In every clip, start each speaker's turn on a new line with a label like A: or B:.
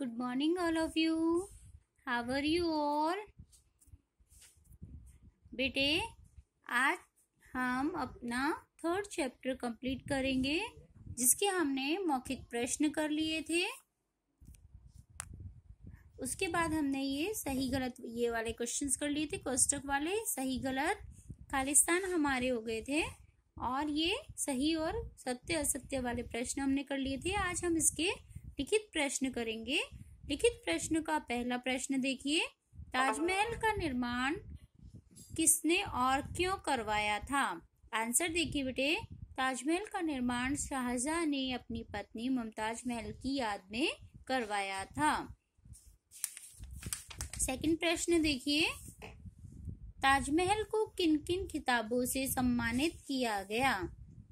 A: good morning all of you how are you all बेटे आज हम अपना थर्ड चैप्टर कंप्लीट करेंगे जिसके हमने मौखिक प्रश्न कर लिए थे उसके बाद हमने ये सही गलत ये वाले क्वेश्चंस कर लिए थे कोष्टक वाले सही गलत खालिस्तान हमारे हो गए थे और ये सही और सत्य असत्य वाले प्रश्न हमने कर लिए थे आज हम इसके लिखित प्रश्न करेंगे लिखित प्रश्न का पहला प्रश्न देखिए ताजमहल का निर्माण किसने और क्यों करवाया था आंसर देखिए बेटे ताजमहल का निर्माण शाहजहा ने अपनी पत्नी मुमताज महल की याद में करवाया था सेकंड प्रश्न देखिए ताजमहल को किन किन किताबों से सम्मानित किया गया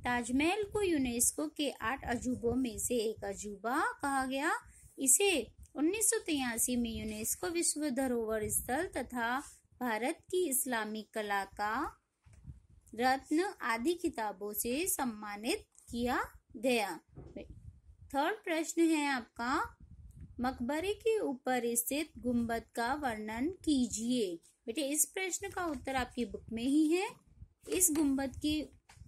A: ताजमहल को यूनेस्को के आठ अजूबों में से एक अजूबा कहा गया इसे उन्नीस में यूनेस्को विश्व धरोहर स्थल तथा भारत की इस्लामी कला का रत्न आदि किताबों से सम्मानित किया गया थर्ड प्रश्न है आपका मकबरे के ऊपर स्थित गुंबद का वर्णन कीजिए बेटे इस प्रश्न का उत्तर आपकी बुक में ही है इस गुंबद की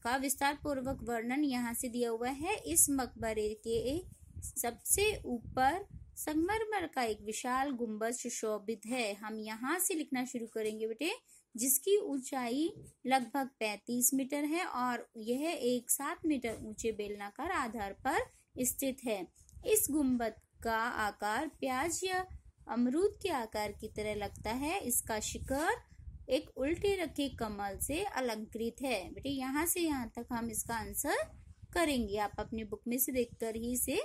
A: का विस्तार पूर्वक वर्णन यहाँ से दिया हुआ है इस मकबरे के सबसे ऊपर संगमरमर का एक विशाल गुंबद सुशोभित है हम यहाँ से लिखना शुरू करेंगे बेटे जिसकी ऊंचाई लगभग 35 मीटर है और यह एक सात मीटर ऊंचे बेलनाकार आधार पर स्थित है इस गुंबद का आकार प्याज या अमरूद के आकार की तरह लगता है इसका शिखर एक उल्टी रखी कमल से अलंकृत है बेटे यहाँ से यहाँ तक हम इसका आंसर करेंगे आप अपनी बुक में से देखकर ही इसे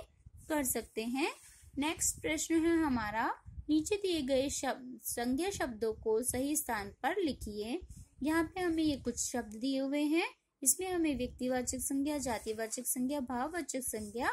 A: कर सकते हैं नेक्स्ट प्रश्न है हमारा नीचे दिए गए शब्द संज्ञा शब्दों को सही स्थान पर लिखिए यहाँ पे हमें ये कुछ शब्द दिए हुए हैं इसमें हमें व्यक्तिवाचक संज्ञा जातिवाचक संज्ञा भाववाचक संज्ञा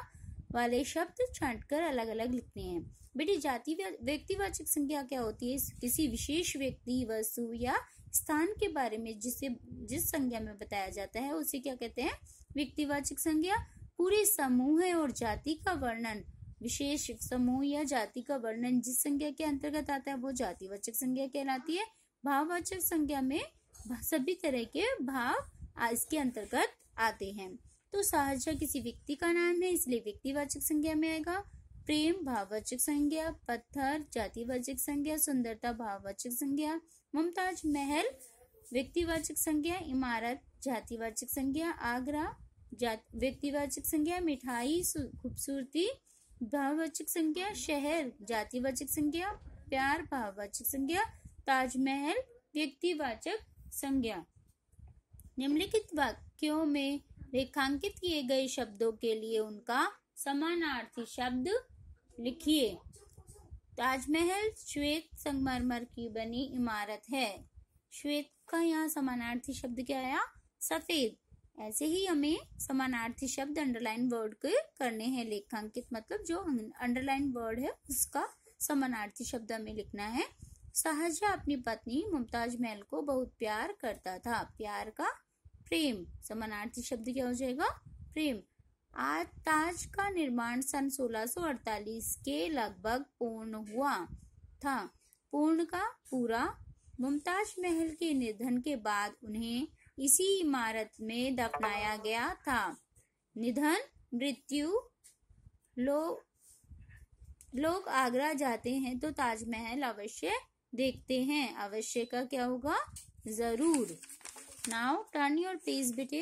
A: वाले शब्द छांटकर अलग अलग लिखने हैं बेटी जाति व्यक्तिवाचक संज्ञा क्या होती है किसी विशेष व्यक्ति वस्तु या स्थान के बारे में जिसे जिस संज्ञा में बताया जाता है उसे क्या कहते हैं व्यक्तिवाचक संज्ञा पूरे समूह और जाति का वर्णन विशेष समूह या जाति का वर्णन जिस संज्ञा के अंतर्गत आता है वो जातिवाचक संज्ञा कहलाती है भाववाचक संज्ञा में सभी तरह के भाव इसके अंतर्गत आते हैं तो सहजा किसी व्यक्ति का नाम है इसलिए व्यक्तिवाचक संज्ञा में आएगा प्रेम भाववाचक संज्ञा पत्थर जातिवाचक संज्ञा सुंदरता भाववाचक संज्ञा मुमताज महल व्यक्तिवाचक संज्ञा इमारत जातिवाचक संज्ञा आगरा व्यक्तिवाचक संज्ञा मिठाई खूबसूरती भाववाचक संज्ञा शहर जातिवाचक संज्ञा प्यार भाववाचक संज्ञा ताजमहल व्यक्तिवाचक संज्ञा निम्नलिखित वाक्यों में रेखांकित किए गए शब्दों के लिए उनका समानार्थी शब्द लिखिए ताजमहल श्वेत संगमरमर की बनी इमारत है श्वेत का यहाँ समानार्थी शब्द क्या आया सफेद ऐसे ही हमें समानार्थी शब्द अंडरलाइन वर्ड के करने हैं लेखांकित मतलब जो अंडरलाइन वर्ड है उसका समानार्थी शब्द हमें लिखना है शाहजहा अपनी पत्नी मुमताज महल को बहुत प्यार करता था प्यार का प्रेम समानार्थी शब्द क्या हो जाएगा प्रेम आज ताज का निर्माण सन 1648 के लगभग पूर्ण हुआ था पूर्ण का पूरा मुमताज महल के निधन के बाद उन्हें इसी इमारत में दफनाया गया था निधन मृत्यु लोग लोग आगरा जाते हैं तो ताजमहल अवश्य देखते हैं अवश्य का क्या होगा जरूर नाउ टर्न योर पेज बेटे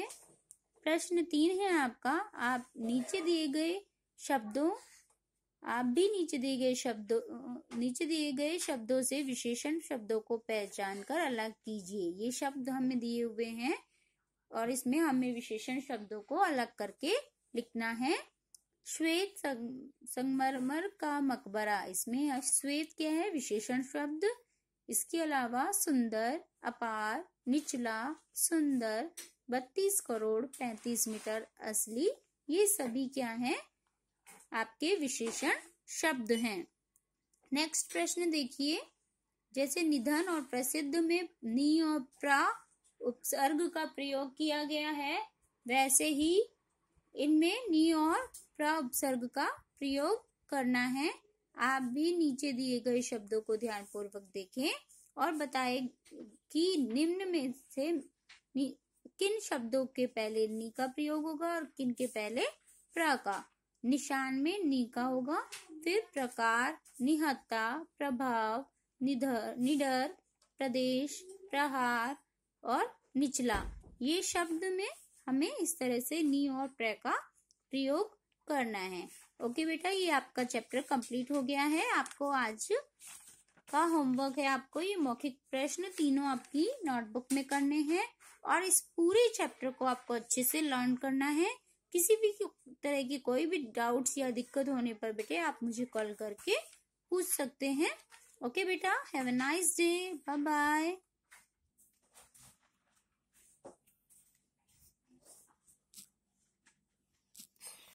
A: प्रश्न तीन है आपका आप नीचे दिए गए शब्दों आप भी नीचे दिए गए शब्दों नीचे दिए गए शब्दों से विशेषण शब्दों को पहचान कर अलग कीजिए ये शब्द हमें दिए हुए हैं और इसमें हमें विशेषण शब्दों को अलग करके लिखना है श्वेत संग, संगमरमर का मकबरा इसमें श्वेत क्या है विशेषण शब्द इसके अलावा सुंदर अपार निचला सुंदर बत्तीस करोड़ पैंतीस मीटर असली ये सभी क्या हैं आपके विशेषण शब्द हैं नेक्स्ट प्रश्न देखिए जैसे निधन और प्रसिद्ध में नी और प्रा उपसर्ग का प्रयोग किया गया है वैसे ही इनमें नी और प्रा उपसर्ग का प्रयोग करना है आप भी नीचे दिए गए शब्दों को ध्यानपूर्वक देखें और बताए कि निम्न में से किन शब्दों के पहले नी का प्रयोग होगा और किन के पहले प्र का निशान में नी का होगा फिर प्रकार निहत्ता प्रभाव निधर निडर प्रदेश प्रहार और निचला ये शब्द में हमें इस तरह से नी और प्र का प्रयोग करना है ओके बेटा ये आपका चैप्टर कंप्लीट हो गया है आपको आज का होमवर्क है आपको ये मौखिक प्रश्न तीनों आपकी नोटबुक में करने हैं और इस पूरे चैप्टर को आपको अच्छे से लर्न करना है किसी भी तरह की कोई भी डाउट्स या दिक्कत होने पर बेटे आप मुझे कॉल करके पूछ सकते हैं ओके बेटा have a nice day bye bye